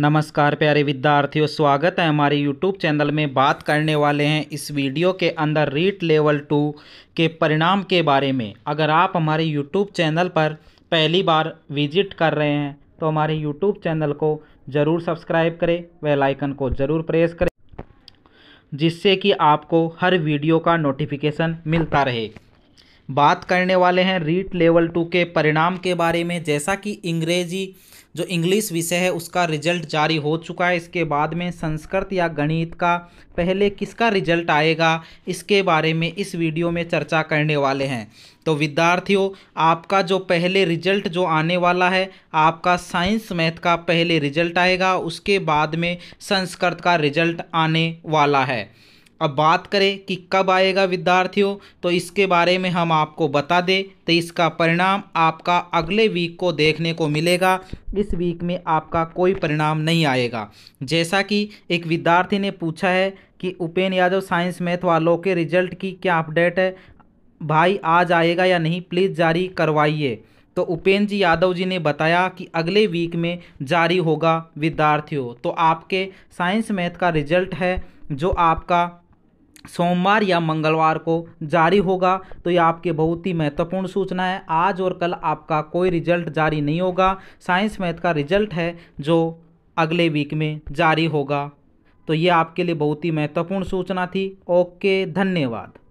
नमस्कार प्यारे विद्यार्थियों स्वागत है हमारे यूट्यूब चैनल में बात करने वाले हैं इस वीडियो के अंदर रीट लेवल टू के परिणाम के बारे में अगर आप हमारे यूट्यूब चैनल पर पहली बार विजिट कर रहे हैं तो हमारे यूट्यूब चैनल को ज़रूर सब्सक्राइब करें वे लाइकन को ज़रूर प्रेस करें जिससे कि आपको हर वीडियो का नोटिफिकेशन मिलता रहे बात करने वाले हैं रीट लेवल टू के परिणाम के बारे में जैसा कि अंग्रेजी जो इंग्लिश विषय है उसका रिजल्ट जारी हो चुका है इसके बाद में संस्कृत या गणित का पहले किसका रिजल्ट आएगा इसके बारे में इस वीडियो में चर्चा करने वाले हैं तो विद्यार्थियों आपका जो पहले रिजल्ट जो आने वाला है आपका साइंस मैथ का पहले रिजल्ट आएगा उसके बाद में संस्कृत का रिजल्ट आने वाला है अब बात करें कि कब आएगा विद्यार्थियों तो इसके बारे में हम आपको बता दें तो इसका परिणाम आपका अगले वीक को देखने को मिलेगा इस वीक में आपका कोई परिणाम नहीं आएगा जैसा कि एक विद्यार्थी ने पूछा है कि उपेन यादव साइंस मैथ वालों के रिजल्ट की क्या अपडेट है भाई आज आएगा या नहीं प्लीज़ जारी करवाइए तो उपेन जी यादव जी ने बताया कि अगले वीक में जारी होगा विद्यार्थियों तो आपके साइंस मैथ का रिजल्ट है जो आपका सोमवार या मंगलवार को जारी होगा तो ये आपके बहुत ही महत्वपूर्ण सूचना है आज और कल आपका कोई रिजल्ट जारी नहीं होगा साइंस मैथ का रिजल्ट है जो अगले वीक में जारी होगा तो ये आपके लिए बहुत ही महत्वपूर्ण सूचना थी ओके धन्यवाद